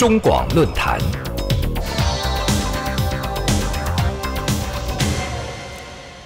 中广论坛。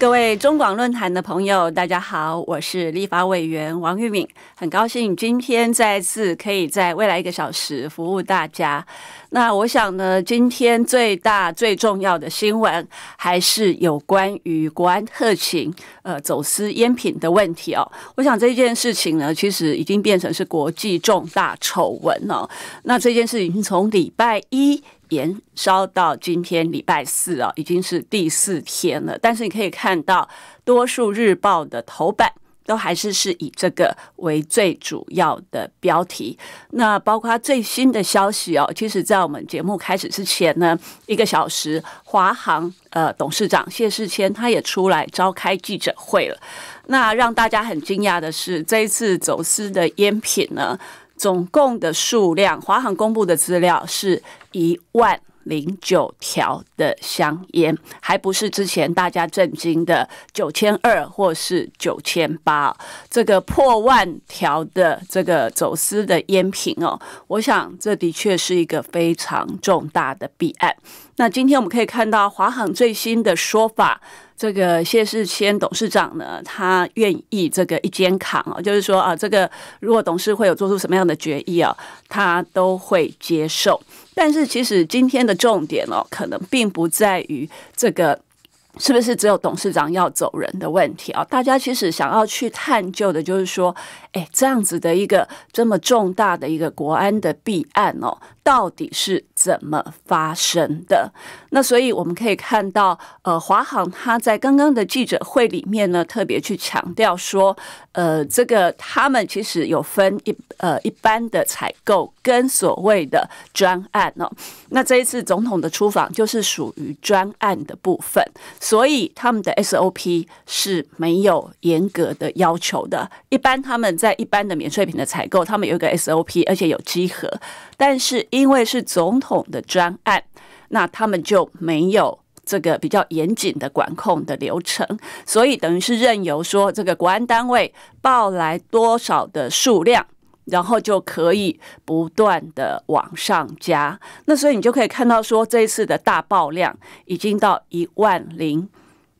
各位中广论坛的朋友，大家好，我是立法委员王玉敏，很高兴今天再次可以在未来一个小时服务大家。那我想呢，今天最大最重要的新闻还是有关于国安特勤呃走私烟品的问题哦。我想这件事情呢，其实已经变成是国际重大丑闻哦。那这件事已经从礼拜一。延烧到今天礼拜四啊，已经是第四天了。但是你可以看到，多数日报的头版都还是是以这个为最主要的标题。那包括最新的消息哦，其实，在我们节目开始之前呢，一个小时，华航呃董事长谢世谦他也出来召开记者会了。那让大家很惊讶的是，这一次走私的烟品呢？总共的数量，华航公布的资料是一万零九条的香烟，还不是之前大家震惊的九千二或是九千八。这个破万条的这个走私的烟品哦，我想这的确是一个非常重大的弊案。那今天我们可以看到华航最新的说法，这个谢世谦董事长呢，他愿意这个一肩扛啊，就是说啊，这个如果董事会有做出什么样的决议啊，他都会接受。但是其实今天的重点哦，可能并不在于这个。是不是只有董事长要走人的问题啊？大家其实想要去探究的，就是说，哎，这样子的一个这么重大的一个国安的弊案哦，到底是怎么发生的？那所以我们可以看到，呃，华航他在刚刚的记者会里面呢，特别去强调说，呃，这个他们其实有分一呃一般的采购跟所谓的专案哦。那这一次总统的出访就是属于专案的部分。所以他们的 SOP 是没有严格的要求的。一般他们在一般的免税品的采购，他们有一个 SOP，而且有稽核。但是因为是总统的专案，那他们就没有这个比较严谨的管控的流程，所以等于是任由说这个国安单位报来多少的数量。然后就可以不断的往上加，那所以你就可以看到说，这一次的大爆量已经到一万零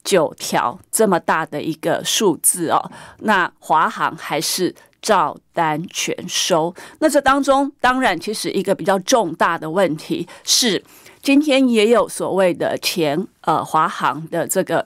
九条这么大的一个数字哦。那华航还是照单全收。那这当中当然其实一个比较重大的问题是，今天也有所谓的前呃华航的这个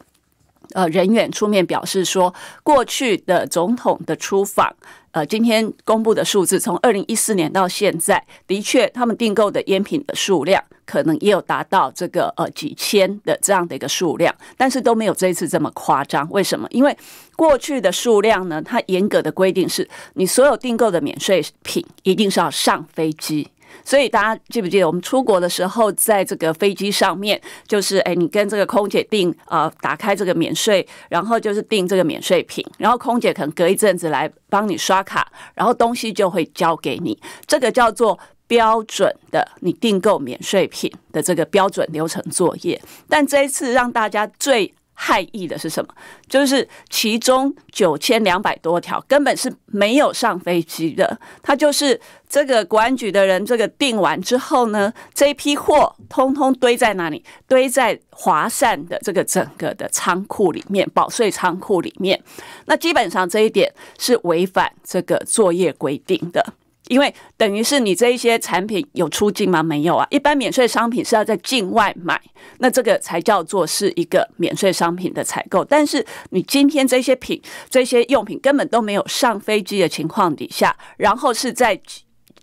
呃人员出面表示说，过去的总统的出访。呃，今天公布的数字，从二零一四年到现在，的确，他们订购的烟品的数量可能也有达到这个呃几千的这样的一个数量，但是都没有这一次这么夸张。为什么？因为过去的数量呢，它严格的规定是你所有订购的免税品一定是要上飞机。所以大家记不记得我们出国的时候，在这个飞机上面，就是哎，你跟这个空姐订呃，打开这个免税，然后就是订这个免税品，然后空姐可能隔一阵子来帮你刷卡，然后东西就会交给你。这个叫做标准的你订购免税品的这个标准流程作业。但这一次让大家最。害意的是什么？就是其中九千两百多条根本是没有上飞机的。他就是这个国安局的人，这个定完之后呢，这一批货通通堆在哪里？堆在华善的这个整个的仓库里面，保税仓库里面。那基本上这一点是违反这个作业规定的。因为等于是你这一些产品有出境吗？没有啊，一般免税商品是要在境外买，那这个才叫做是一个免税商品的采购。但是你今天这些品、这些用品根本都没有上飞机的情况底下，然后是在。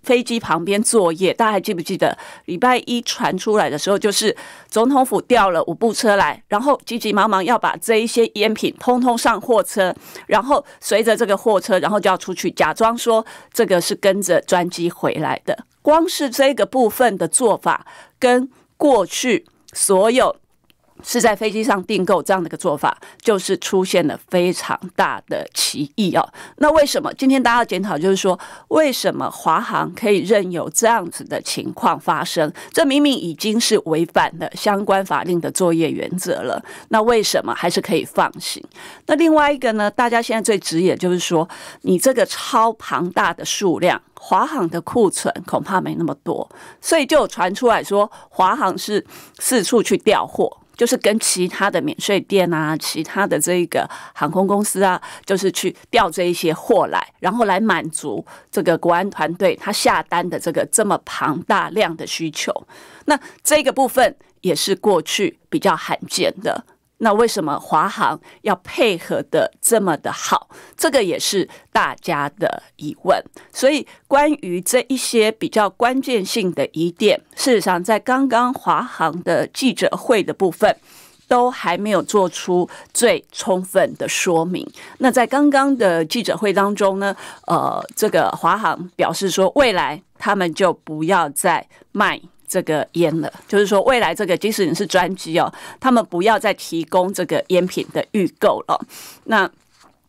飞机旁边作业，大家还记不记得？礼拜一传出来的时候，就是总统府调了五部车来，然后急急忙忙要把这一些烟品通通上货车，然后随着这个货车，然后就要出去，假装说这个是跟着专机回来的。光是这个部分的做法，跟过去所有。是在飞机上订购这样的一个做法，就是出现了非常大的歧义哦。那为什么今天大家要检讨？就是说，为什么华航可以任由这样子的情况发生？这明明已经是违反了相关法令的作业原则了，那为什么还是可以放行？那另外一个呢？大家现在最直眼就是说，你这个超庞大的数量，华航的库存恐怕没那么多，所以就传出来说，华航是四处去调货。就是跟其他的免税店啊，其他的这个航空公司啊，就是去调这一些货来，然后来满足这个国安团队他下单的这个这么庞大量的需求。那这个部分也是过去比较罕见的。那为什么华航要配合的这么的好？这个也是大家的疑问。所以关于这一些比较关键性的疑点，事实上在刚刚华航的记者会的部分，都还没有做出最充分的说明。那在刚刚的记者会当中呢，呃，这个华航表示说，未来他们就不要再卖。这个烟了，就是说未来这个，即使你是专机哦，他们不要再提供这个烟品的预购了。那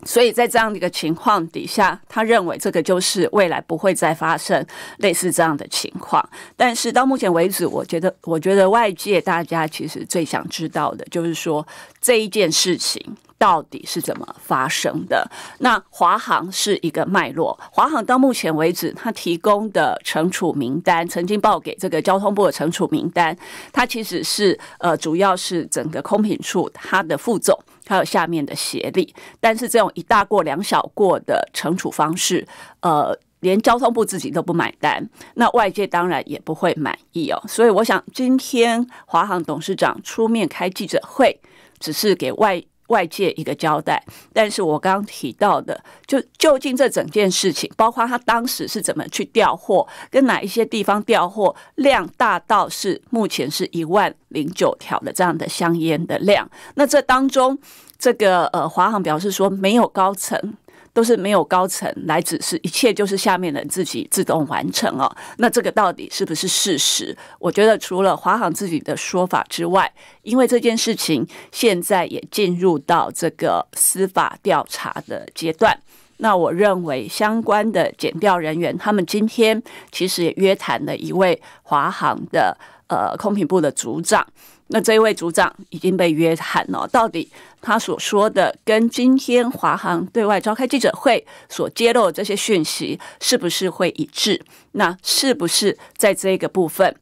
所以，在这样的一个情况底下，他认为这个就是未来不会再发生类似这样的情况。但是到目前为止，我觉得，我觉得外界大家其实最想知道的就是说这一件事情。到底是怎么发生的？那华航是一个脉络，华航到目前为止，他提供的惩处名单，曾经报给这个交通部的惩处名单，它其实是呃，主要是整个空品处他的副总，还有下面的协力，但是这种一大过两小过的惩处方式，呃，连交通部自己都不买单，那外界当然也不会满意哦。所以我想，今天华航董事长出面开记者会，只是给外。外界一个交代，但是我刚刚提到的，就究竟这整件事情，包括他当时是怎么去调货，跟哪一些地方调货量大到是目前是一万零九条的这样的香烟的量，那这当中，这个呃华航表示说没有高层。都是没有高层来指示，一切就是下面人自己自动完成哦。那这个到底是不是事实？我觉得除了华航自己的说法之外，因为这件事情现在也进入到这个司法调查的阶段。那我认为相关的检调人员，他们今天其实也约谈了一位华航的呃空品部的组长。那这一位组长已经被约谈了，到底他所说的跟今天华航对外召开记者会所揭露的这些讯息是不是会一致？那是不是在这个部分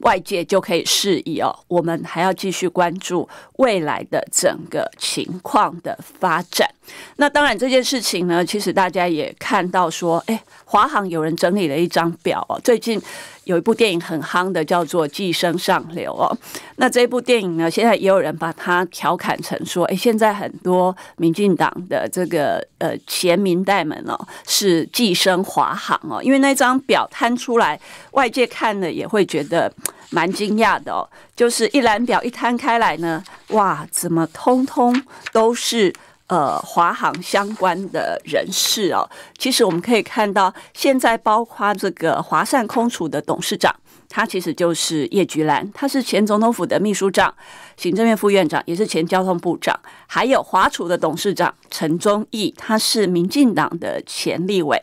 外界就可以示意哦？我们还要继续关注未来的整个情况的发展。那当然，这件事情呢，其实大家也看到说，哎。华航有人整理了一张表哦，最近有一部电影很夯的，叫做《寄生上流》哦。那这部电影呢，现在也有人把它调侃成说：哎，现在很多民进党的这个呃前民代们哦，是寄生华航哦。因为那张表摊出来，外界看了也会觉得蛮惊讶的哦。就是一览表一摊开来呢，哇，怎么通通都是。呃，华航相关的人士哦，其实我们可以看到，现在包括这个华善空储的董事长，他其实就是叶菊兰，他是前总统府的秘书长、行政院副院长，也是前交通部长。还有华储的董事长陈忠义，他是民进党的前立委。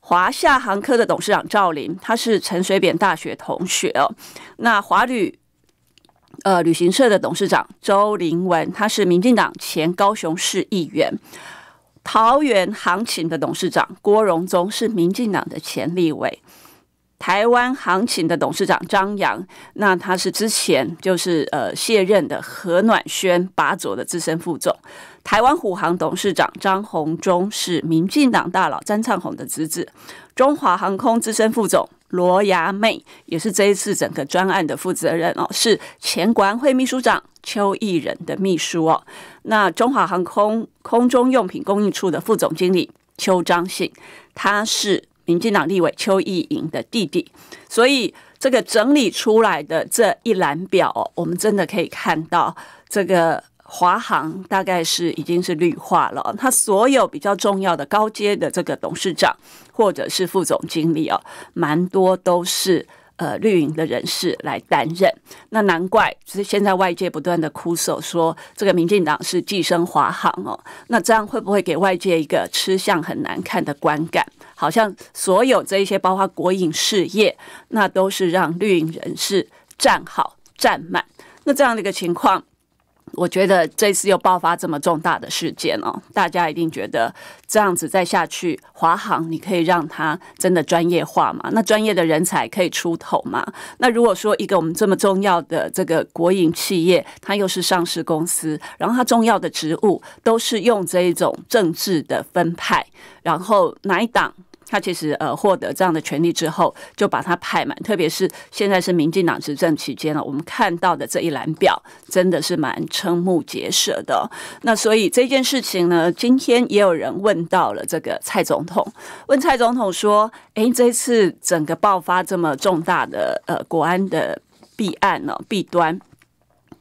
华夏航科的董事长赵林，他是陈水扁大学同学哦。那华旅。呃，旅行社的董事长周林文，他是民进党前高雄市议员；桃园航勤的董事长郭荣宗是民进党的前立委；台湾航勤的董事长张扬，那他是之前就是呃卸任的何暖轩，拔佐的资深副总；台湾虎航董事长张宏忠是民进党大佬詹灿宏的侄子；中华航空资深副总。罗牙妹也是这一次整个专案的负责人哦，是前国安会秘书长邱毅仁的秘书哦。那中华航空空中用品供应处的副总经理邱章信，他是民进党立委邱毅莹的弟弟，所以这个整理出来的这一览表，我们真的可以看到这个。华航大概是已经是绿化了，他所有比较重要的高阶的这个董事长或者是副总经理哦，蛮多都是呃绿营的人士来担任。那难怪就是现在外界不断的哭诉说，这个民进党是寄生华航哦。那这样会不会给外界一个吃相很难看的观感？好像所有这一些包括国营事业，那都是让绿营人士站好站满。那这样的一个情况。我觉得这次又爆发这么重大的事件哦，大家一定觉得这样子再下去，华航你可以让它真的专业化嘛？那专业的人才可以出头嘛？那如果说一个我们这么重要的这个国营企业，它又是上市公司，然后它重要的职务都是用这一种政治的分派，然后哪一党？他其实呃获得这样的权利之后，就把他派满，特别是现在是民进党执政期间了，我们看到的这一栏表真的是蛮瞠目结舌的。那所以这件事情呢，今天也有人问到了这个蔡总统，问蔡总统说：“哎，这次整个爆发这么重大的呃国安的弊案呢，弊端？”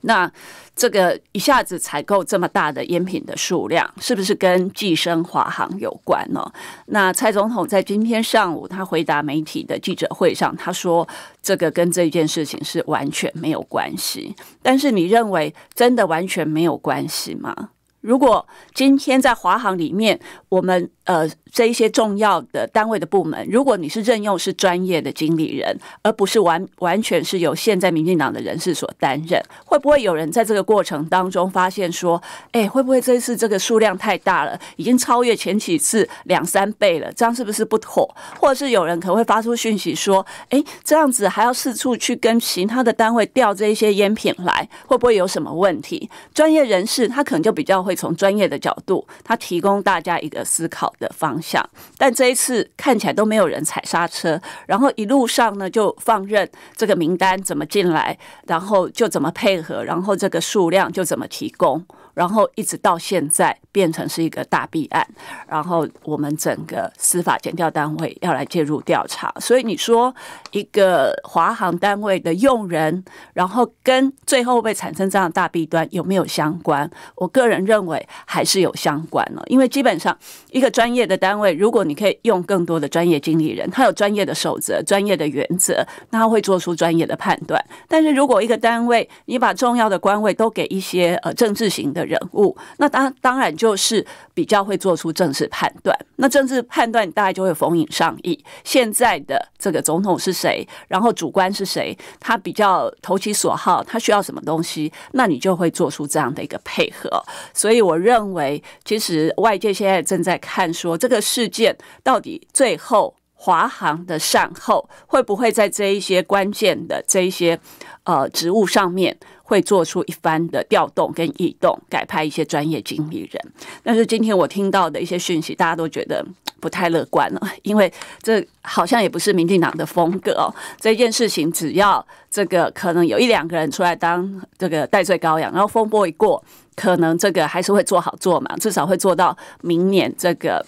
那这个一下子采购这么大的烟品的数量，是不是跟计生华航有关呢？那蔡总统在今天上午他回答媒体的记者会上，他说这个跟这件事情是完全没有关系。但是你认为真的完全没有关系吗？如果今天在华航里面，我们呃这一些重要的单位的部门，如果你是任用是专业的经理人，而不是完完全是由现在民进党的人士所担任，会不会有人在这个过程当中发现说，哎，会不会这次这个数量太大了，已经超越前几次两三倍了？这样是不是不妥？或者是有人可能会发出讯息说，哎，这样子还要四处去跟其他的单位调这一些烟品来，会不会有什么问题？专业人士他可能就比较会。从专业的角度，他提供大家一个思考的方向，但这一次看起来都没有人踩刹车，然后一路上呢就放任这个名单怎么进来，然后就怎么配合，然后这个数量就怎么提供。然后一直到现在变成是一个大弊案，然后我们整个司法检调单位要来介入调查。所以你说一个华航单位的用人，然后跟最后会产生这样大弊端有没有相关？我个人认为还是有相关了，因为基本上一个专业的单位，如果你可以用更多的专业经理人，他有专业的守则、专业的原则，他会做出专业的判断。但是如果一个单位你把重要的官位都给一些呃政治型的，人物，那当当然就是比较会做出政治判断。那政治判断，大家就会逢迎上意。现在的这个总统是谁，然后主官是谁，他比较投其所好，他需要什么东西，那你就会做出这样的一个配合。所以，我认为，其实外界现在正在看，说这个事件到底最后华航的善后会不会在这一些关键的这一些呃职务上面。会做出一番的调动跟异动，改派一些专业经理人。但是今天我听到的一些讯息，大家都觉得不太乐观了，因为这好像也不是民进党的风格哦。这件事情只要这个可能有一两个人出来当这个代罪羔羊，然后风波一过，可能这个还是会做好做嘛，至少会做到明年这个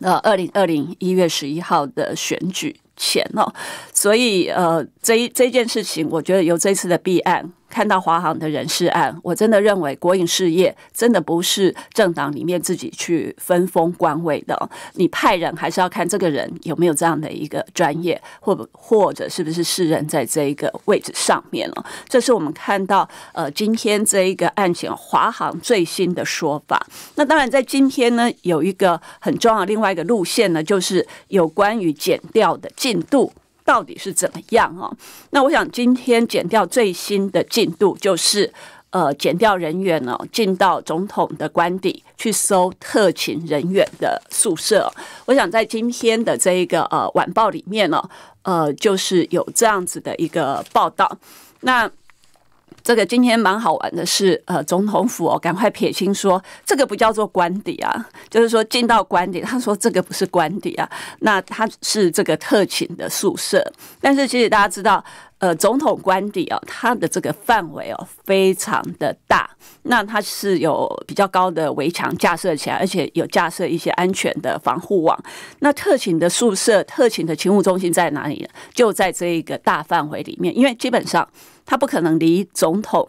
呃二零二零一月十一号的选举前哦。所以呃，这这件事情，我觉得有这次的弊案。看到华航的人事案，我真的认为国营事业真的不是政党里面自己去分封官位的。你派人还是要看这个人有没有这样的一个专业，或或者是不是适人在这一个位置上面了。这是我们看到呃今天这一个案情华航最新的说法。那当然在今天呢，有一个很重要另外一个路线呢，就是有关于减掉的进度。到底是怎么样啊？那我想今天减掉最新的进度就是，呃，减掉人员呢，进到总统的官邸去搜特勤人员的宿舍。我想在今天的这一个呃晚报里面呢，呃，就是有这样子的一个报道。那。这个今天蛮好玩的是，呃，总统府哦，赶快撇清说，这个不叫做官邸啊，就是说进到官邸，他说这个不是官邸啊，那它是这个特勤的宿舍。但是其实大家知道，呃，总统官邸哦，它的这个范围哦非常的大，那它是有比较高的围墙架设起来，而且有架设一些安全的防护网。那特勤的宿舍、特勤的勤务中心在哪里？呢？就在这一个大范围里面，因为基本上。他不可能离总统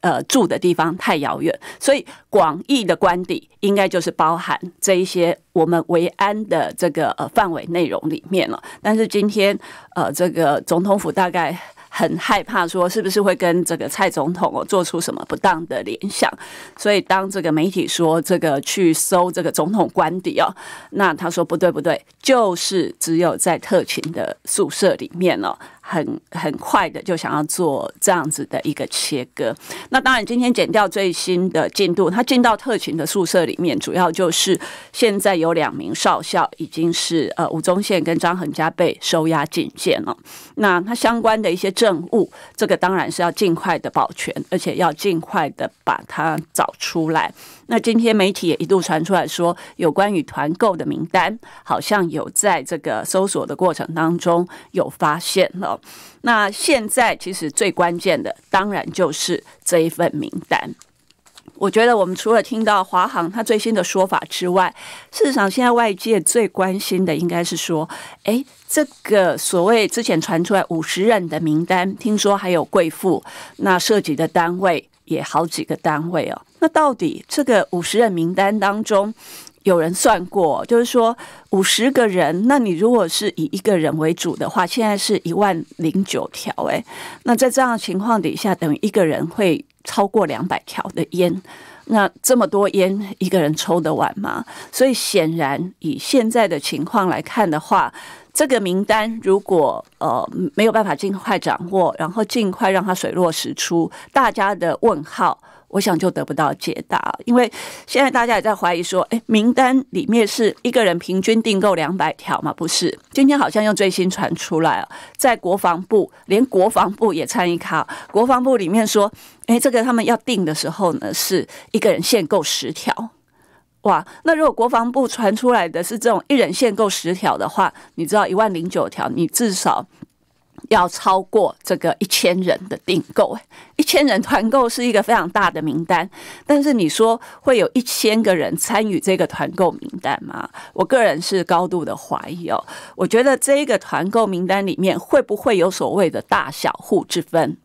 呃住的地方太遥远，所以广义的官邸应该就是包含这一些我们维安的这个呃范围内容里面了。但是今天呃这个总统府大概很害怕说是不是会跟这个蔡总统哦做出什么不当的联想，所以当这个媒体说这个去搜这个总统官邸哦，那他说不对不对，就是只有在特勤的宿舍里面哦。很很快的就想要做这样子的一个切割。那当然，今天剪掉最新的进度，他进到特勤的宿舍里面，主要就是现在有两名少校已经是呃吴宗宪跟张恒家被收押进监了。那他相关的一些证物，这个当然是要尽快的保全，而且要尽快的把它找出来。那今天媒体也一度传出来说，有关于团购的名单，好像有在这个搜索的过程当中有发现了。那现在其实最关键的，当然就是这一份名单。我觉得我们除了听到华航他最新的说法之外，事实上现在外界最关心的应该是说，哎，这个所谓之前传出来五十人的名单，听说还有贵妇，那涉及的单位也好几个单位哦。那到底这个五十人名单当中，有人算过，就是说五十个人，那你如果是以一个人为主的话，现在是一万零九条，哎，那在这样的情况底下，等于一个人会超过两百条的烟，那这么多烟，一个人抽得完吗？所以显然以现在的情况来看的话，这个名单如果呃没有办法尽快掌握，然后尽快让它水落石出，大家的问号。我想就得不到解答，因为现在大家也在怀疑说，哎，名单里面是一个人平均订购两百条吗？不是，今天好像又最新传出来了，在国防部，连国防部也参与。卡，国防部里面说，哎，这个他们要订的时候呢，是一个人限购十条。哇，那如果国防部传出来的是这种一人限购十条的话，你知道一万零九条，你至少。要超过这个一千人的订购，一千人团购是一个非常大的名单，但是你说会有一千个人参与这个团购名单吗？我个人是高度的怀疑哦，我觉得这一个团购名单里面会不会有所谓的大小户之分？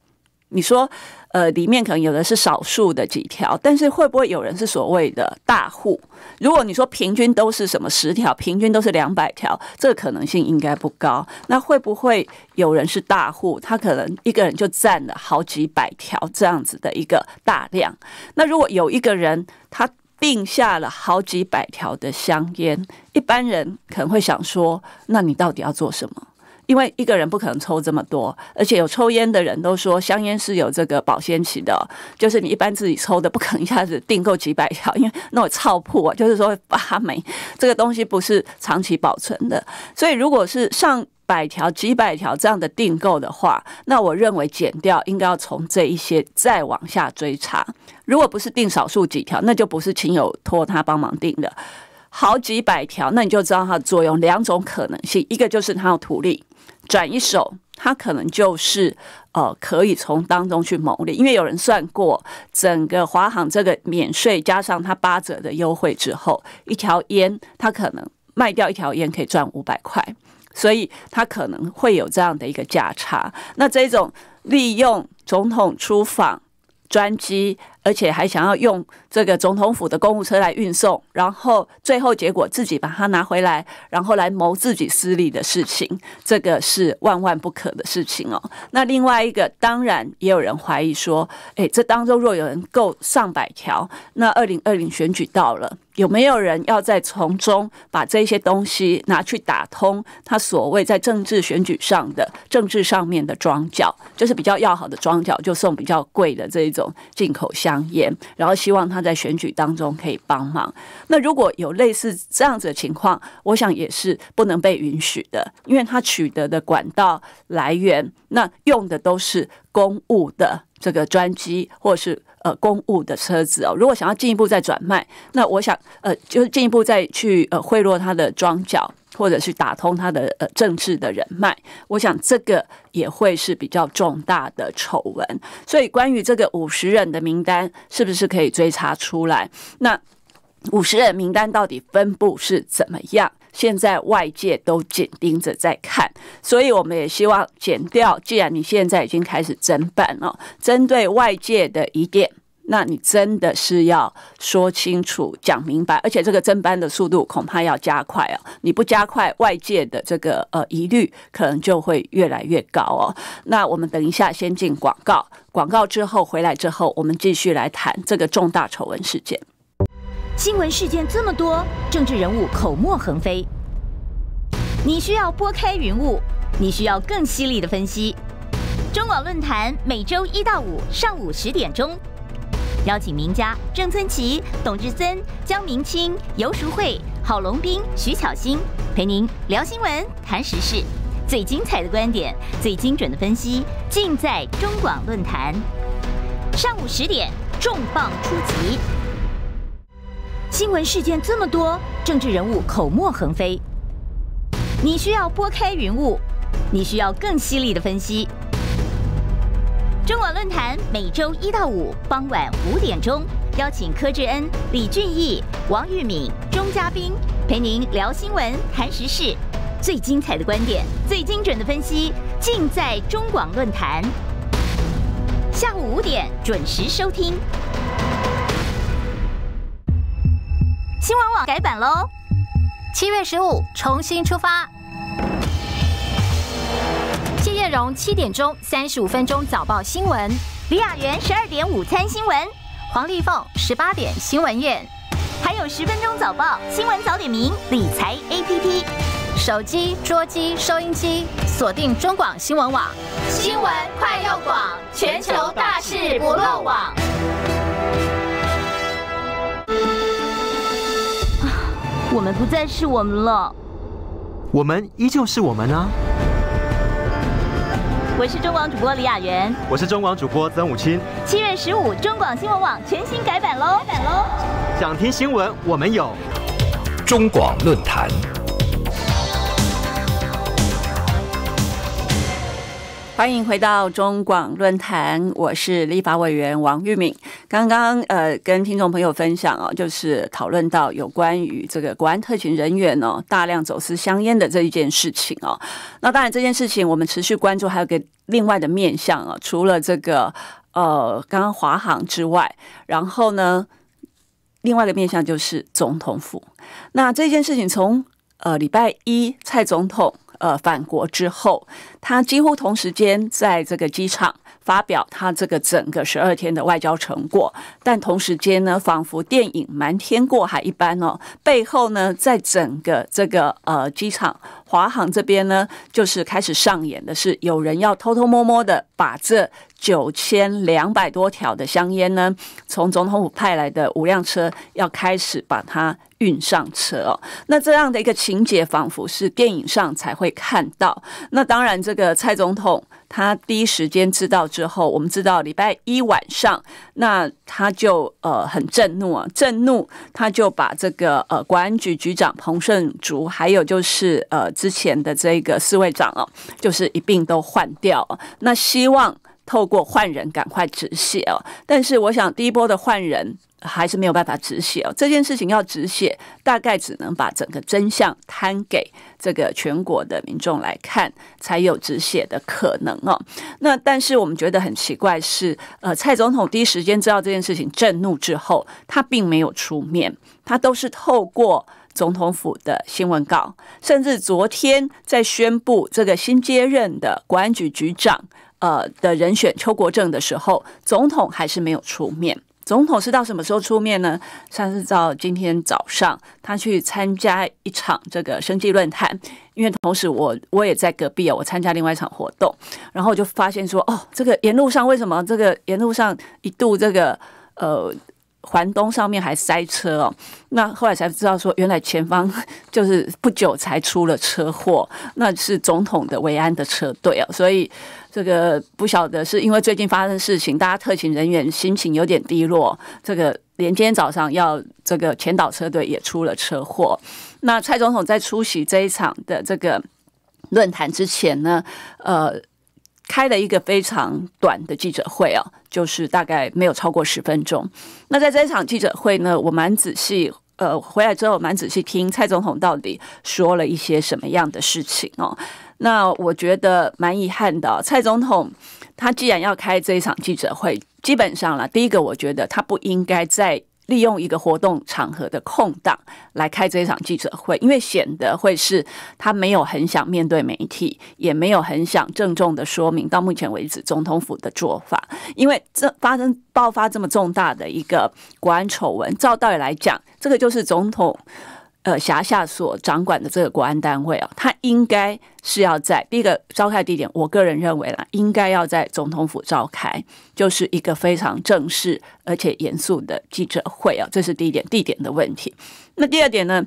你说，呃，里面可能有的是少数的几条，但是会不会有人是所谓的大户？如果你说平均都是什么十条，平均都是两百条，这个可能性应该不高。那会不会有人是大户？他可能一个人就占了好几百条这样子的一个大量。那如果有一个人他定下了好几百条的香烟，一般人可能会想说：那你到底要做什么？因为一个人不可能抽这么多，而且有抽烟的人都说香烟是有这个保鲜期的，就是你一般自己抽的不可能一下子订购几百条，因为那种操破，就是说发霉，这个东西不是长期保存的。所以如果是上百条、几百条这样的订购的话，那我认为减掉应该要从这一些再往下追查。如果不是订少数几条，那就不是亲友托他帮忙订的好几百条，那你就知道它的作用。两种可能性，一个就是它有图利。转一手，他可能就是呃，可以从当中去牟利，因为有人算过，整个华航这个免税加上他八折的优惠之后，一条烟他可能卖掉一条烟可以赚五百块，所以他可能会有这样的一个价差。那这种利用总统出访专机。而且还想要用这个总统府的公务车来运送，然后最后结果自己把它拿回来，然后来谋自己私利的事情，这个是万万不可的事情哦。那另外一个，当然也有人怀疑说，诶，这当中若有人够上百条，那二零二零选举到了，有没有人要在从中把这些东西拿去打通他所谓在政治选举上的政治上面的庄脚，就是比较要好的庄脚，就送比较贵的这一种进口香。言，然后希望他在选举当中可以帮忙。那如果有类似这样子的情况，我想也是不能被允许的，因为他取得的管道来源，那用的都是公务的这个专机，或是呃公务的车子哦。如果想要进一步再转卖，那我想呃，就是进一步再去呃贿赂他的庄脚。或者是打通他的呃政治的人脉，我想这个也会是比较重大的丑闻。所以关于这个五十人的名单，是不是可以追查出来？那五十人名单到底分布是怎么样？现在外界都紧盯着在看，所以我们也希望减掉。既然你现在已经开始侦办了，针对外界的疑点。那你真的是要说清楚、讲明白，而且这个增班的速度恐怕要加快啊！你不加快，外界的这个呃疑虑可能就会越来越高哦。那我们等一下先进广告，广告之后回来之后，我们继续来谈这个重大丑闻事件。新闻事件这么多，政治人物口沫横飞，你需要拨开云雾，你需要更犀利的分析。中广论坛每周一到五上午十点钟。邀请名家郑春琪、董志森、江明清、尤淑慧、郝龙斌、徐巧兴陪您聊新闻、谈时事，最精彩的观点、最精准的分析，尽在中广论坛。上午十点，重磅出击。新闻事件这么多，政治人物口沫横飞，你需要拨开云雾，你需要更犀利的分析。中广论坛每周一到五傍晚五点钟，邀请柯志恩、李俊毅、王玉敏、钟嘉宾陪您聊新闻、谈时事，最精彩的观点、最精准的分析，尽在中广论坛。下午五点准时收听。新闻网改版喽，七月十五重新出发。内容七点钟三十五分钟早报新闻，李雅媛十二点午餐新闻，黄丽凤十八点新闻院，还有十分钟早报新闻早点名理财 APP，手机、桌机、收音机锁定中广新闻网，新闻快又广，全球大事不漏网。我们不再是我们了，我们依旧是我们啊。我是中广主播李雅媛，我是中广主播曾武清。七月十五，中广新闻网全新改版喽！改版喽！想听新闻，我们有中广论坛。欢迎回到中广论坛，我是立法委员王玉敏。刚刚呃，跟听众朋友分享哦，就是讨论到有关于这个国安特勤人员呢，大量走私香烟的这一件事情哦。那当然，这件事情我们持续关注，还有个另外的面向啊，除了这个呃，刚刚华航之外，然后呢，另外一个面向就是总统府。那这件事情从呃礼拜一，蔡总统。呃，返国之后，他几乎同时间在这个机场发表他这个整个十二天的外交成果，但同时间呢，仿佛电影瞒天过海一般哦，背后呢，在整个这个呃机场，华航这边呢，就是开始上演的是有人要偷偷摸摸的把这。九千两百多条的香烟呢，从总统府派来的五辆车要开始把它运上车哦。那这样的一个情节，仿佛是电影上才会看到。那当然，这个蔡总统他第一时间知道之后，我们知道礼拜一晚上，那他就呃很震怒啊，震怒，他就把这个呃国安局局长彭盛竹，还有就是呃之前的这个四位长啊，就是一并都换掉。那希望。透过换人赶快止血哦，但是我想第一波的换人还是没有办法止血哦。这件事情要止血，大概只能把整个真相摊给这个全国的民众来看，才有止血的可能哦。那但是我们觉得很奇怪，是呃，蔡总统第一时间知道这件事情震怒之后，他并没有出面，他都是透过总统府的新闻稿，甚至昨天在宣布这个新接任的国安局局长。呃，的人选邱国正的时候，总统还是没有出面。总统是到什么时候出面呢？算是到今天早上，他去参加一场这个生计论坛。因为同时我我也在隔壁哦，我参加另外一场活动，然后我就发现说，哦，这个沿路上为什么这个沿路上一度这个呃。环东上面还塞车哦，那后来才知道说，原来前方 就是不久才出了车祸，那是总统的维安的车队哦，所以这个不晓得是因为最近发生事情，大家特勤人员心情有点低落，这个连今天早上要这个前导车队也出了车祸，那蔡总统在出席这一场的这个论坛之前呢，呃，开了一个非常短的记者会哦。就是大概没有超过十分钟。那在这场记者会呢，我蛮仔细，呃，回来之后蛮仔细听蔡总统到底说了一些什么样的事情哦。那我觉得蛮遗憾的，蔡总统他既然要开这一场记者会，基本上了，第一个我觉得他不应该在。利用一个活动场合的空档来开这一场记者会，因为显得会是他没有很想面对媒体，也没有很想郑重的说明到目前为止总统府的做法。因为这发生爆发这么重大的一个国安丑闻，照道理来讲，这个就是总统。呃，辖下所掌管的这个国安单位啊，他应该是要在第一个召开地点。我个人认为呢，应该要在总统府召开，就是一个非常正式而且严肃的记者会啊。这是第一点，地点的问题。那第二点呢，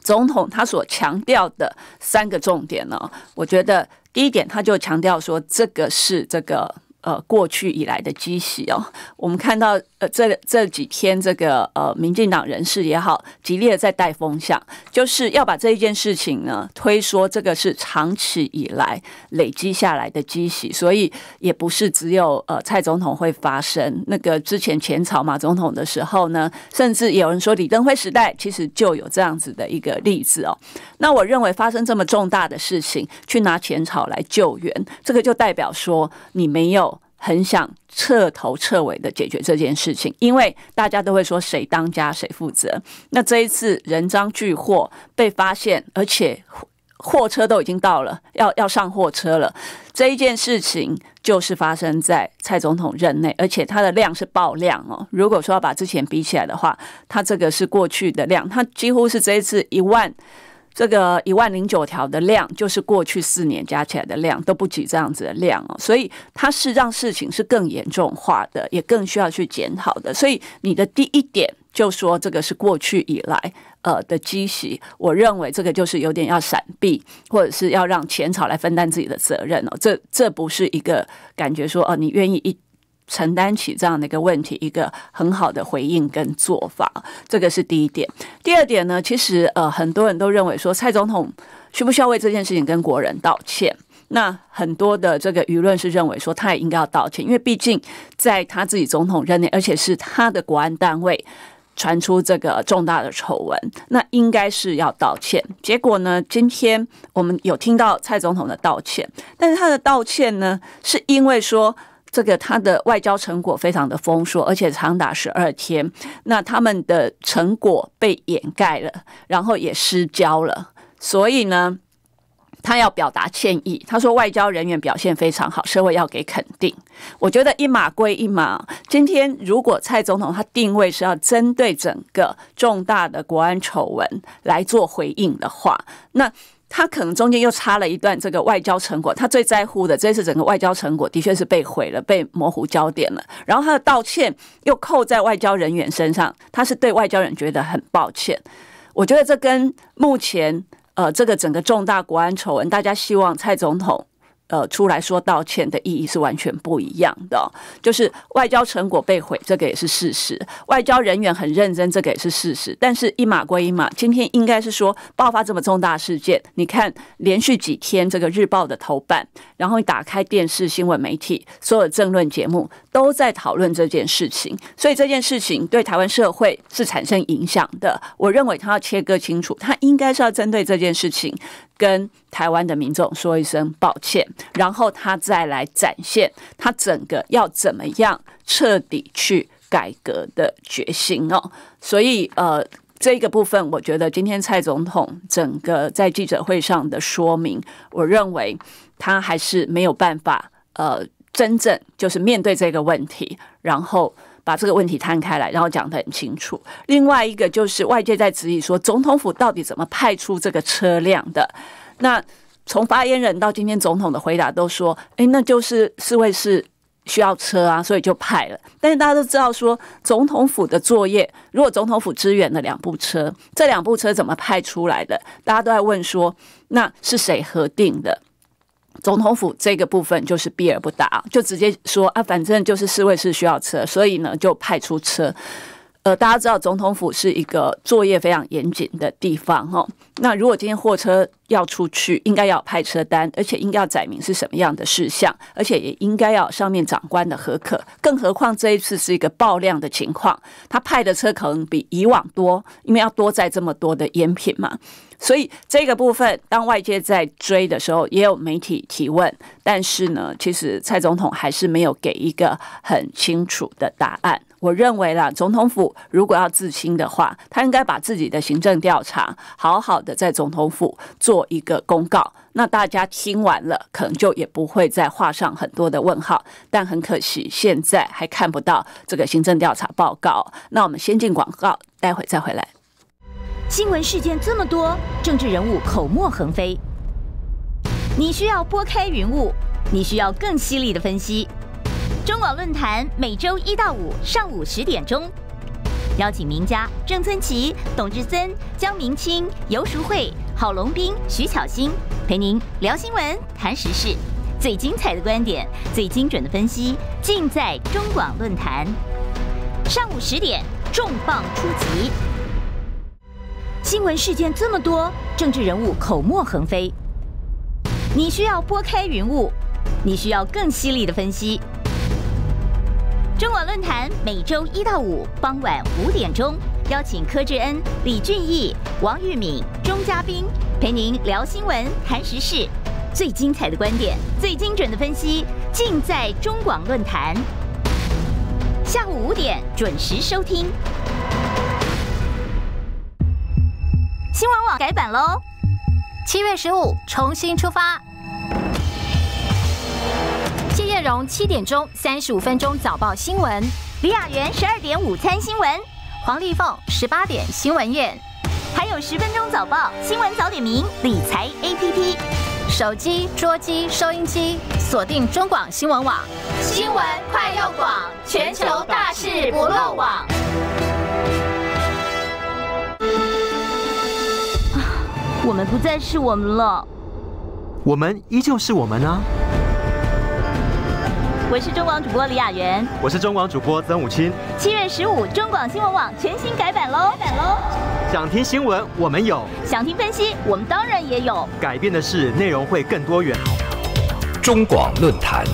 总统他所强调的三个重点呢，我觉得第一点他就强调说，这个是这个呃过去以来的积习哦，我们看到。这这几天，这个呃，民进党人士也好，极力在带风向，就是要把这一件事情呢，推说这个是长期以来累积下来的积习，所以也不是只有呃蔡总统会发生。那个之前前朝马总统的时候呢，甚至有人说李登辉时代，其实就有这样子的一个例子哦。那我认为发生这么重大的事情，去拿前朝来救援，这个就代表说你没有。很想彻头彻尾的解决这件事情，因为大家都会说谁当家谁负责。那这一次人赃俱获被发现，而且货车都已经到了，要要上货车了。这一件事情就是发生在蔡总统任内，而且它的量是爆量哦。如果说要把之前比起来的话，它这个是过去的量，它几乎是这一次一万。这个一万零九条的量，就是过去四年加起来的量都不及这样子的量哦，所以它是让事情是更严重化的，也更需要去检讨的。所以你的第一点就说这个是过去以来呃的积习，我认为这个就是有点要闪避，或者是要让前朝来分担自己的责任哦。这这不是一个感觉说哦，你愿意一。承担起这样的一个问题，一个很好的回应跟做法，这个是第一点。第二点呢，其实呃，很多人都认为说蔡总统需不需要为这件事情跟国人道歉？那很多的这个舆论是认为说，他也应该要道歉，因为毕竟在他自己总统任内，而且是他的国安单位传出这个重大的丑闻，那应该是要道歉。结果呢，今天我们有听到蔡总统的道歉，但是他的道歉呢，是因为说。这个他的外交成果非常的丰硕，而且长达十二天。那他们的成果被掩盖了，然后也失焦了。所以呢，他要表达歉意。他说，外交人员表现非常好，社会要给肯定。我觉得一码归一码。今天如果蔡总统他定位是要针对整个重大的国安丑闻来做回应的话，那。他可能中间又插了一段这个外交成果，他最在乎的，这次整个外交成果的确是被毁了，被模糊焦点了。然后他的道歉又扣在外交人员身上，他是对外交人觉得很抱歉。我觉得这跟目前呃这个整个重大国安丑闻，大家希望蔡总统。呃，出来说道歉的意义是完全不一样的。就是外交成果被毁，这个也是事实；外交人员很认真，这个也是事实。但是一码归一码，今天应该是说爆发这么重大事件。你看，连续几天这个日报的头版，然后你打开电视新闻媒体，所有政论节目都在讨论这件事情。所以这件事情对台湾社会是产生影响的。我认为他要切割清楚，他应该是要针对这件事情。跟台湾的民众说一声抱歉，然后他再来展现他整个要怎么样彻底去改革的决心哦。所以呃，这个部分我觉得今天蔡总统整个在记者会上的说明，我认为他还是没有办法呃，真正就是面对这个问题，然后。把这个问题摊开来，然后讲的很清楚。另外一个就是外界在质疑说，总统府到底怎么派出这个车辆的？那从发言人到今天总统的回答都说：“哎，那就是四位是需要车啊，所以就派了。”但是大家都知道说，总统府的作业，如果总统府支援了两部车，这两部车怎么派出来的？大家都在问说，那是谁核定的？总统府这个部分就是避而不答，就直接说啊，反正就是侍卫是需要车，所以呢就派出车。呃，大家知道总统府是一个作业非常严谨的地方哈。那如果今天货车要出去，应该要派车单，而且应该要载明是什么样的事项，而且也应该要上面长官的核可。更何况这一次是一个爆量的情况，他派的车可能比以往多，因为要多载这么多的烟品嘛。所以这个部分，当外界在追的时候，也有媒体提问，但是呢，其实蔡总统还是没有给一个很清楚的答案。我认为啦，总统府如果要自清的话，他应该把自己的行政调查好好的在总统府做一个公告，那大家听完了，可能就也不会再画上很多的问号。但很可惜，现在还看不到这个行政调查报告。那我们先进广告，待会再回来。新闻事件这么多，政治人物口沫横飞，你需要拨开云雾，你需要更犀利的分析。中广论坛每周一到五上午十点钟，邀请名家郑村奇、董志森、江明清、游淑慧、郝龙斌、徐巧兴陪您聊新闻、谈时事，最精彩的观点、最精准的分析，尽在中广论坛。上午十点，重磅出击。新闻事件这么多，政治人物口沫横飞，你需要拨开云雾，你需要更犀利的分析。中广论坛每周一到五傍晚五点钟，邀请柯志恩、李俊毅、王玉敏、钟嘉宾陪您聊新闻、谈时事，最精彩的观点、最精准的分析，尽在中广论坛。下午五点准时收听。新闻网改版喽，七月十五重新出发。容七点钟三十五分钟早报新闻，李雅媛十二点午餐新闻，黄丽凤十八点新闻院，还有十分钟早报新闻早点名理财 APP，手机、桌机、收音机锁定中广新闻网，新闻快又广，全球大事不漏网。我们不再是我们了，我们依旧是我们啊。我是中广主播李雅媛，我是中广主播曾武清。七月十五，中广新闻网全新改版喽！改版喽！想听新闻，我们有；想听分析，我们当然也有。改变的是内容会更多元。中广论坛。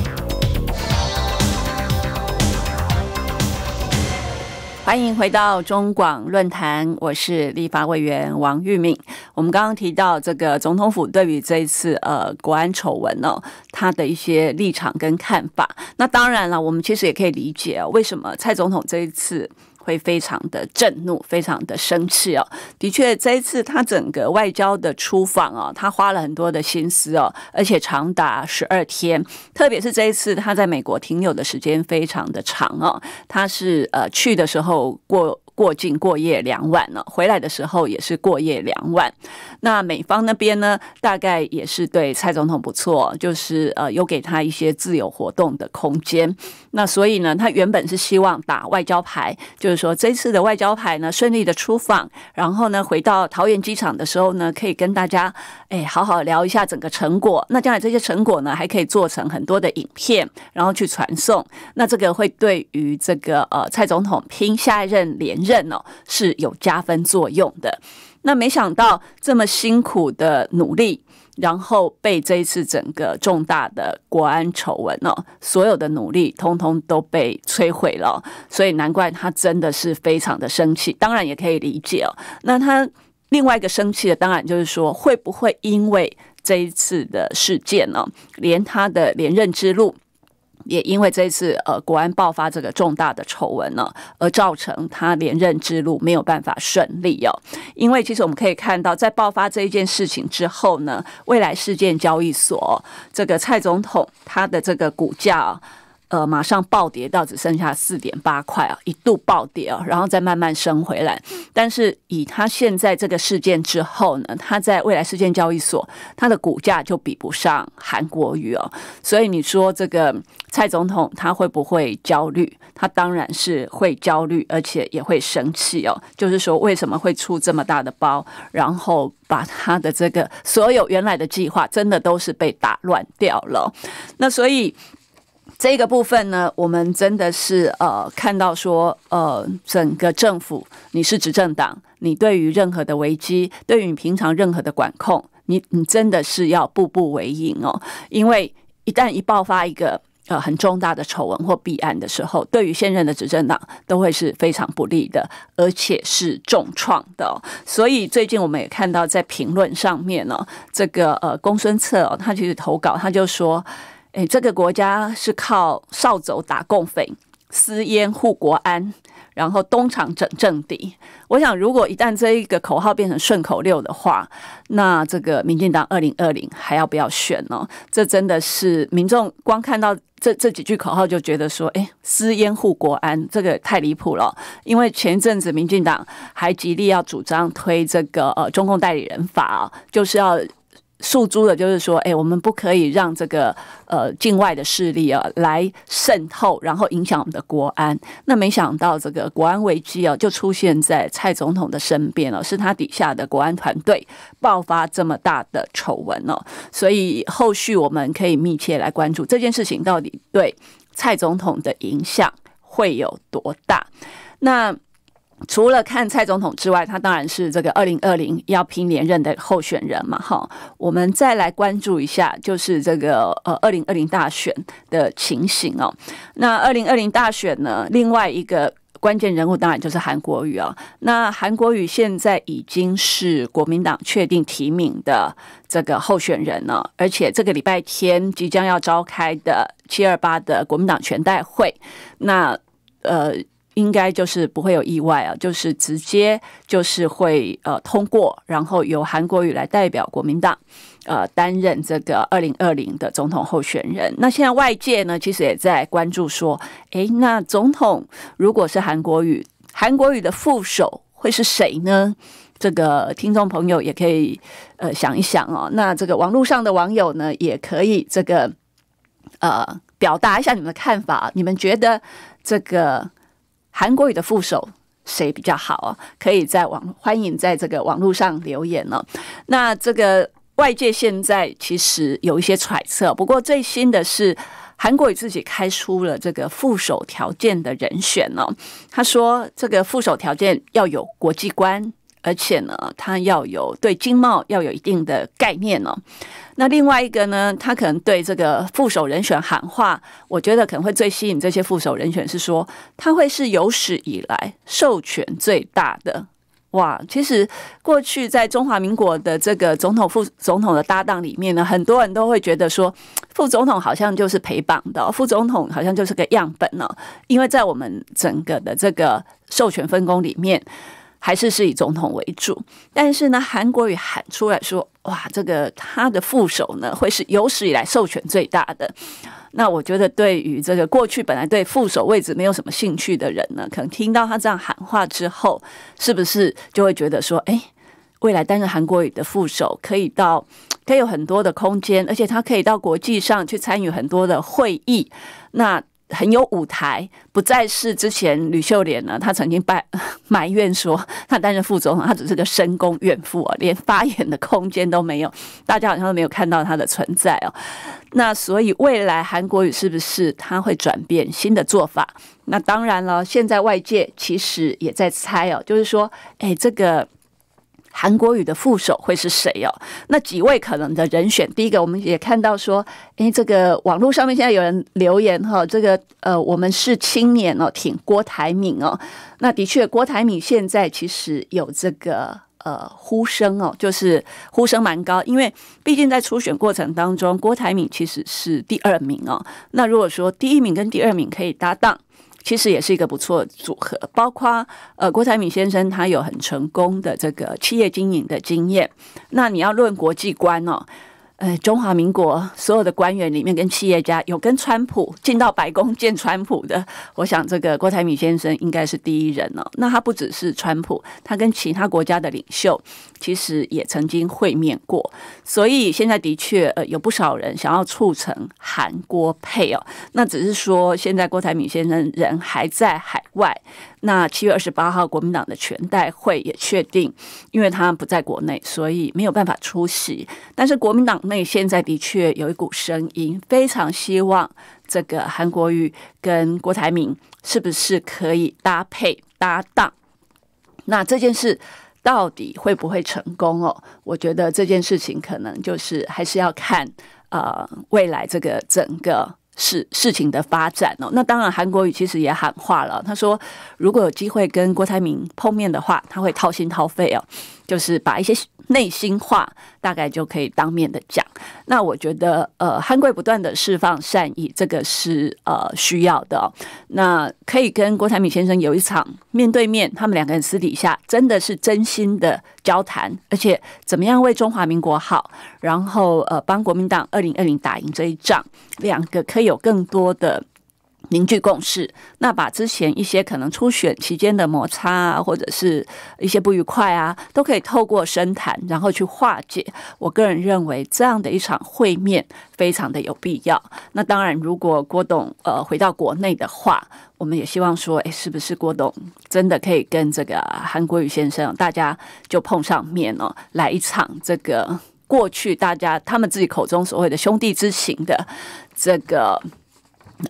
欢迎回到中广论坛，我是立法委员王玉敏。我们刚刚提到这个总统府对于这一次呃国安丑闻呢，他的一些立场跟看法。那当然了，我们其实也可以理解啊，为什么蔡总统这一次。会非常的震怒，非常的生气哦。的确，这一次他整个外交的出访啊，他花了很多的心思哦，而且长达十二天。特别是这一次，他在美国停留的时间非常的长哦。他是呃去的时候过。过境过夜两晚了，回来的时候也是过夜两晚。那美方那边呢，大概也是对蔡总统不错，就是呃，有给他一些自由活动的空间。那所以呢，他原本是希望打外交牌，就是说这次的外交牌呢顺利的出访，然后呢回到桃园机场的时候呢，可以跟大家哎好好聊一下整个成果。那将来这些成果呢，还可以做成很多的影片，然后去传送。那这个会对于这个呃蔡总统拼下一任连。任。认哦是有加分作用的，那没想到这么辛苦的努力，然后被这一次整个重大的国安丑闻哦，所有的努力通通都被摧毁了，所以难怪他真的是非常的生气，当然也可以理解哦。那他另外一个生气的，当然就是说会不会因为这一次的事件呢，连他的连任之路？也因为这次呃国安爆发这个重大的丑闻呢，而造成他连任之路没有办法顺利哦。因为其实我们可以看到，在爆发这一件事情之后呢，未来事件交易所这个蔡总统他的这个股价。呃，马上暴跌到只剩下四点八块啊！一度暴跌啊，然后再慢慢升回来。但是以他现在这个事件之后呢，他在未来事件交易所，他的股价就比不上韩国瑜哦。所以你说这个蔡总统他会不会焦虑？他当然是会焦虑，而且也会生气哦。就是说为什么会出这么大的包，然后把他的这个所有原来的计划真的都是被打乱掉了。那所以。这个部分呢，我们真的是呃，看到说呃，整个政府，你是执政党，你对于任何的危机，对于你平常任何的管控，你你真的是要步步为营哦，因为一旦一爆发一个呃很重大的丑闻或弊案的时候，对于现任的执政党都会是非常不利的，而且是重创的。所以最近我们也看到在评论上面呢，这个呃公孙策哦，他其实投稿他就说。哎，这个国家是靠扫帚打共匪，私烟护国安，然后东厂整政敌。我想，如果一旦这一个口号变成顺口溜的话，那这个民进党二零二零还要不要选呢？这真的是民众光看到这这几句口号就觉得说，哎，私烟护国安这个太离谱了。因为前阵子民进党还极力要主张推这个呃中共代理人法，就是要。诉诸的，就是说，哎，我们不可以让这个呃境外的势力啊来渗透，然后影响我们的国安。那没想到这个国安危机啊，就出现在蔡总统的身边了，是他底下的国安团队爆发这么大的丑闻哦。所以后续我们可以密切来关注这件事情到底对蔡总统的影响会有多大。那。除了看蔡总统之外，他当然是这个二零二零要拼连任的候选人嘛，哈。我们再来关注一下，就是这个呃二零二零大选的情形哦。那二零二零大选呢，另外一个关键人物当然就是韩国瑜哦。那韩国瑜现在已经是国民党确定提名的这个候选人了，而且这个礼拜天即将要召开的七二八的国民党全代会，那呃。应该就是不会有意外啊，就是直接就是会呃通过，然后由韩国瑜来代表国民党，呃担任这个二零二零的总统候选人。那现在外界呢，其实也在关注说，哎，那总统如果是韩国瑜，韩国瑜的副手会是谁呢？这个听众朋友也可以呃想一想哦。那这个网络上的网友呢，也可以这个呃表达一下你们的看法，你们觉得这个。韩国瑜的副手谁比较好啊？可以在网欢迎在这个网络上留言了。那这个外界现在其实有一些揣测，不过最新的是韩国瑜自己开出了这个副手条件的人选哦。他说，这个副手条件要有国际观。而且呢，他要有对经贸要有一定的概念哦。那另外一个呢，他可能对这个副手人选喊话，我觉得可能会最吸引这些副手人选是说，他会是有史以来授权最大的哇！其实过去在中华民国的这个总统副总统的搭档里面呢，很多人都会觉得说，副总统好像就是陪绑的，副总统好像就是个样本呢，因为在我们整个的这个授权分工里面。还是是以总统为主，但是呢，韩国瑜喊出来说：“哇，这个他的副手呢，会是有史以来授权最大的。”那我觉得，对于这个过去本来对副手位置没有什么兴趣的人呢，可能听到他这样喊话之后，是不是就会觉得说：“哎，未来担任韩国瑜的副手，可以到可以有很多的空间，而且他可以到国际上去参与很多的会议。”那很有舞台，不再是之前吕秀莲呢？她曾经埋 埋怨说，她担任副总统，她只是个深宫怨妇啊，连发言的空间都没有，大家好像都没有看到她的存在哦。那所以未来韩国语是不是他会转变新的做法？那当然了，现在外界其实也在猜哦，就是说，哎，这个。韩国语的副手会是谁哦？那几位可能的人选？第一个，我们也看到说，诶，这个网络上面现在有人留言哈，这个呃，我们是青年哦，挺郭台铭哦。那的确，郭台铭现在其实有这个呃呼声哦，就是呼声蛮高，因为毕竟在初选过程当中，郭台铭其实是第二名哦。那如果说第一名跟第二名可以搭档。其实也是一个不错组合，包括呃郭台铭先生他有很成功的这个企业经营的经验，那你要论国际观哦。呃，中华民国所有的官员里面，跟企业家有跟川普进到白宫见川普的，我想这个郭台铭先生应该是第一人了。那他不只是川普，他跟其他国家的领袖其实也曾经会面过。所以现在的确，呃，有不少人想要促成韩国配哦。那只是说，现在郭台铭先生人还在海外。那七月二十八号，国民党的全代会也确定，因为他不在国内，所以没有办法出席。但是国民党。那现在的确有一股声音，非常希望这个韩国瑜跟郭台铭是不是可以搭配搭档？那这件事到底会不会成功哦？我觉得这件事情可能就是还是要看呃未来这个整个事事情的发展哦。那当然，韩国瑜其实也喊话了，他说如果有机会跟郭台铭碰面的话，他会掏心掏肺哦，就是把一些。内心话大概就可以当面的讲。那我觉得，呃，憨贵不断的释放善意，这个是呃需要的。那可以跟郭台铭先生有一场面对面，他们两个人私底下真的是真心的交谈，而且怎么样为中华民国好，然后呃帮国民党二零二零打赢这一仗，两个可以有更多的。凝聚共识，那把之前一些可能初选期间的摩擦啊，或者是一些不愉快啊，都可以透过深谈，然后去化解。我个人认为这样的一场会面非常的有必要。那当然，如果郭董呃回到国内的话，我们也希望说，哎，是不是郭董真的可以跟这个韩国瑜先生，大家就碰上面呢，来一场这个过去大家他们自己口中所谓的兄弟之情的这个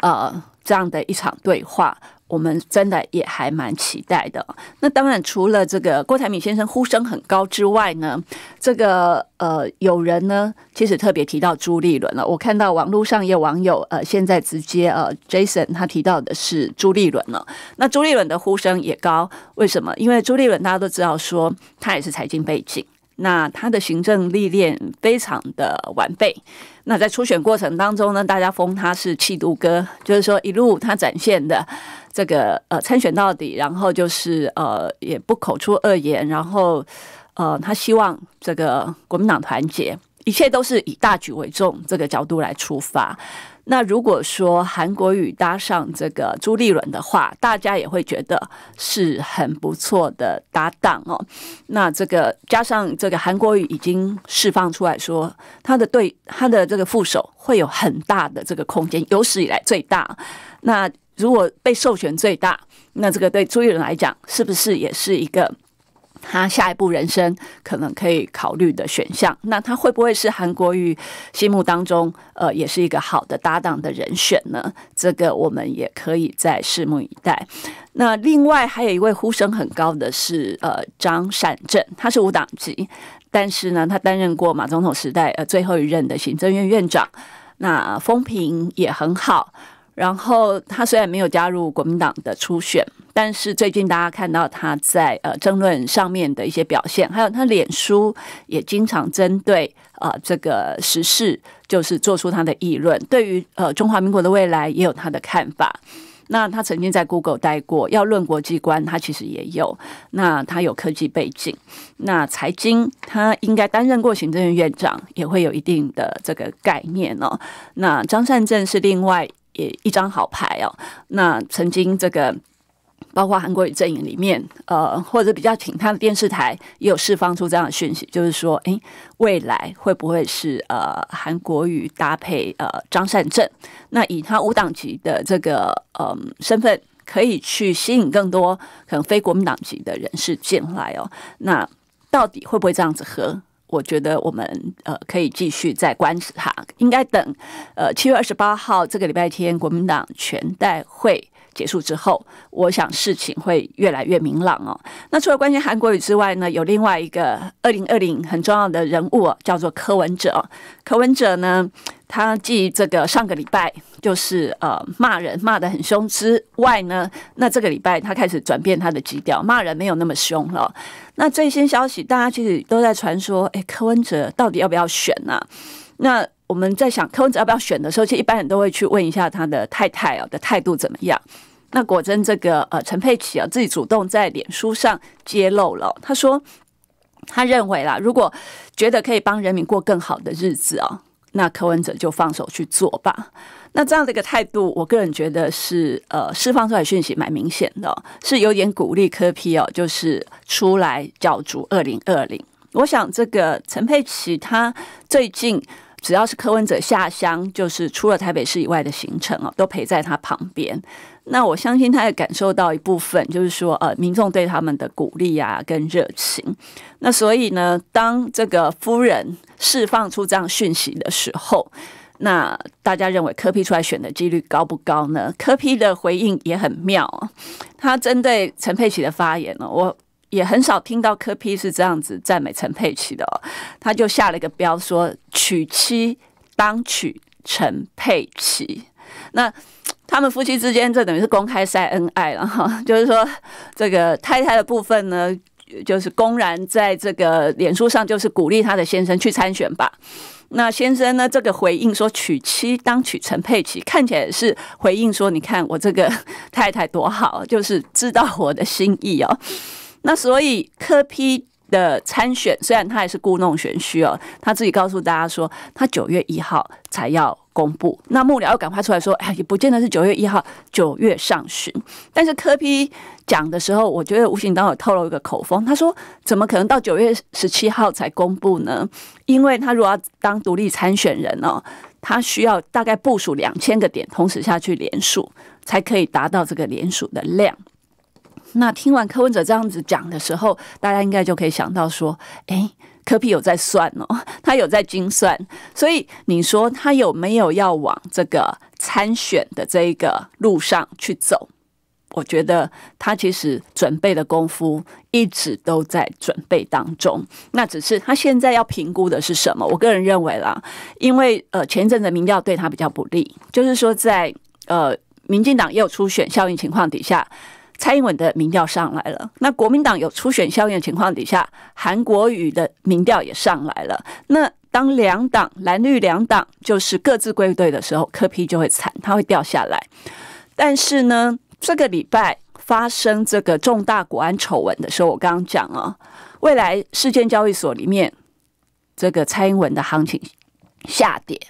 呃。这样的一场对话，我们真的也还蛮期待的。那当然，除了这个郭台铭先生呼声很高之外呢，这个呃，有人呢其实特别提到朱立伦了。我看到网络上也有网友呃，现在直接呃，Jason 他提到的是朱立伦了。那朱立伦的呼声也高，为什么？因为朱立伦大家都知道，说他也是财经背景，那他的行政历练非常的完备。那在初选过程当中呢，大家封他是气度哥，就是说一路他展现的这个呃参选到底，然后就是呃也不口出恶言，然后呃他希望这个国民党团结，一切都是以大局为重这个角度来出发。那如果说韩国瑜搭上这个朱立伦的话，大家也会觉得是很不错的搭档哦。那这个加上这个韩国瑜已经释放出来说，他的对他的这个副手会有很大的这个空间，有史以来最大。那如果被授权最大，那这个对朱立伦来讲，是不是也是一个？他下一步人生可能可以考虑的选项，那他会不会是韩国瑜心目当中呃也是一个好的搭档的人选呢？这个我们也可以再拭目以待。那另外还有一位呼声很高的是呃张善政，他是无党籍，但是呢他担任过马总统时代呃最后一任的行政院院长，那风评也很好。然后他虽然没有加入国民党的初选。但是最近大家看到他在呃争论上面的一些表现，还有他脸书也经常针对啊这个时事，就是做出他的议论。对于呃中华民国的未来也有他的看法。那他曾经在 Google 待过，要论国际观，他其实也有。那他有科技背景，那财经他应该担任过行政院院长，也会有一定的这个概念哦。那张善政是另外也一张好牌哦。那曾经这个。包括韩国瑜阵营里面，呃，或者比较挺他的电视台，也有释放出这样的讯息，就是说，哎，未来会不会是呃，韩国瑜搭配呃张善政？那以他五党籍的这个嗯身份，可以去吸引更多可能非国民党籍的人士进来哦。那到底会不会这样子？和我觉得我们呃可以继续再观察，应该等呃七月二十八号这个礼拜天国民党全代会。结束之后，我想事情会越来越明朗哦。那除了关心韩国语之外呢，有另外一个二零二零很重要的人物叫做柯文哲。柯文哲呢，他继这个上个礼拜就是呃骂人骂的很凶之外呢，那这个礼拜他开始转变他的基调，骂人没有那么凶了。那最新消息，大家其实都在传说，哎，柯文哲到底要不要选呢？那我们在想柯文哲要不要选的时候，其实一般人都会去问一下他的太太啊的态度怎么样。那果真，这个呃，陈佩琪啊，自己主动在脸书上揭露了。他说，他认为啦，如果觉得可以帮人民过更好的日子啊，那柯文哲就放手去做吧。那这样的一个态度，我个人觉得是呃，释放出来讯息蛮明显的，是有点鼓励科批哦，就是出来角逐二零二零。我想这个陈佩琪，他最近只要是柯文哲下乡，就是除了台北市以外的行程啊，都陪在他旁边。那我相信他也感受到一部分，就是说，呃，民众对他们的鼓励啊，跟热情。那所以呢，当这个夫人释放出这样讯息的时候，那大家认为柯 P 出来选的几率高不高呢？柯 P 的回应也很妙，他针对陈佩琪的发言呢，我也很少听到柯 P 是这样子赞美陈佩琪的，哦，他就下了一个标说娶妻当娶陈佩琪，那。他们夫妻之间这等于是公开晒恩爱了哈，就是说这个太太的部分呢，就是公然在这个脸书上就是鼓励他的先生去参选吧。那先生呢，这个回应说娶妻当娶陈佩琪，看起来是回应说你看我这个 太太多好，就是知道我的心意哦。那所以柯 P 的参选，虽然他也是故弄玄虚哦，他自己告诉大家说他九月一号才要。公布那幕僚又赶快出来说：“哎，也不见得是九月一号，九月上旬。”但是柯批讲的时候，我觉得吴行当有透露一个口风，他说：“怎么可能到九月十七号才公布呢？因为他如果要当独立参选人哦，他需要大概部署两千个点，同时下去联署，才可以达到这个联署的量。”那听完柯文哲这样子讲的时候，大家应该就可以想到说：“哎。”科比有在算哦，他有在精算，所以你说他有没有要往这个参选的这一个路上去走？我觉得他其实准备的功夫一直都在准备当中，那只是他现在要评估的是什么？我个人认为啦，因为呃，前一阵的民调对他比较不利，就是说在呃，民进党又初选效应情况底下。蔡英文的民调上来了，那国民党有初选效应的情况底下，韩国瑜的民调也上来了。那当两党蓝绿两党就是各自归队的时候，柯 P 就会惨，他会掉下来。但是呢，这个礼拜发生这个重大国安丑闻的时候，我刚刚讲啊，未来事件交易所里面，这个蔡英文的行情下跌，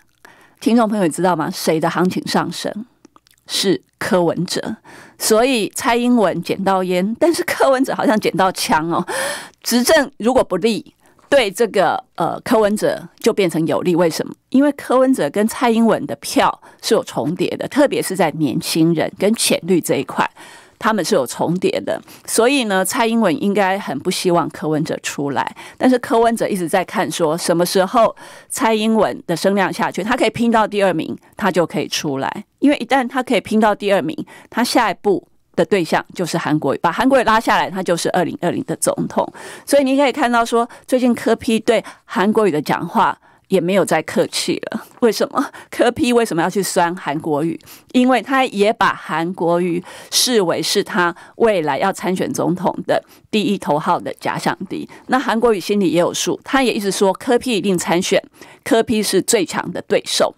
听众朋友知道吗？谁的行情上升？是柯文哲，所以蔡英文捡到烟，但是柯文哲好像捡到枪哦。执政如果不利，对这个呃柯文哲就变成有利。为什么？因为柯文哲跟蔡英文的票是有重叠的，特别是在年轻人跟浅绿这一块。他们是有重叠的，所以呢，蔡英文应该很不希望柯文哲出来，但是柯文哲一直在看说，什么时候蔡英文的声量下去，他可以拼到第二名，他就可以出来，因为一旦他可以拼到第二名，他下一步的对象就是韩国瑜，把韩国瑜拉下来，他就是二零二零的总统。所以你可以看到说，最近柯批对韩国瑜的讲话。也没有再客气了。为什么科 P 为什么要去酸韩国瑜？因为他也把韩国瑜视为是他未来要参选总统的第一头号的假想敌。那韩国瑜心里也有数，他也一直说科 P 一定参选，科 P 是最强的对手。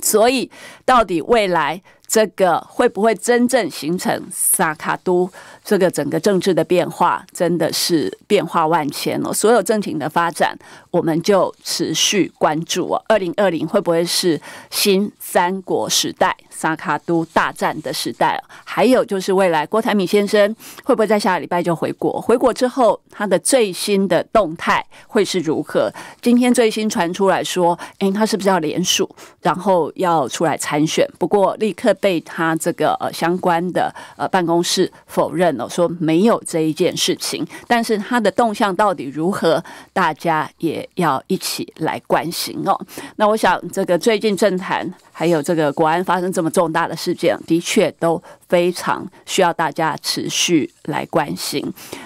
所以，到底未来这个会不会真正形成萨卡都？这个整个政治的变化真的是变化万千哦，所有政情的发展，我们就持续关注哦。二零二零会不会是新三国时代、萨卡都大战的时代？还有就是未来郭台铭先生会不会在下礼拜就回国？回国之后他的最新的动态会是如何？今天最新传出来说，哎，他是不是要联署，然后要出来参选？不过立刻被他这个呃相关的呃办公室否认。说没有这一件事情，但是它的动向到底如何，大家也要一起来关心哦。那我想，这个最近政坛还有这个国安发生这么重大的事件，的确都非常需要大家持续来关心。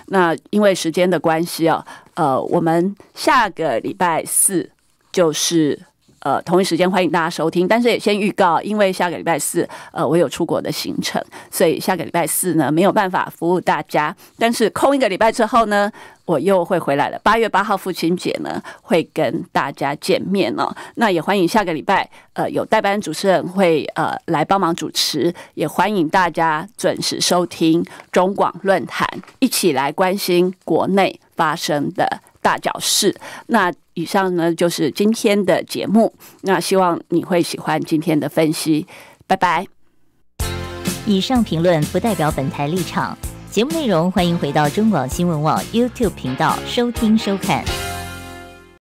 那因为时间的关系哦，呃，我们下个礼拜四就是。呃，同一时间欢迎大家收听，但是也先预告，因为下个礼拜四，呃，我有出国的行程，所以下个礼拜四呢没有办法服务大家。但是空一个礼拜之后呢，我又会回来了。八月八号父亲节呢，会跟大家见面哦。那也欢迎下个礼拜，呃，有代班主持人会呃来帮忙主持，也欢迎大家准时收听中广论坛，一起来关心国内发生的。大脚式。那以上呢，就是今天的节目。那希望你会喜欢今天的分析。拜拜。以上评论不代表本台立场。节目内容欢迎回到中广新闻网 YouTube 频道收听收看。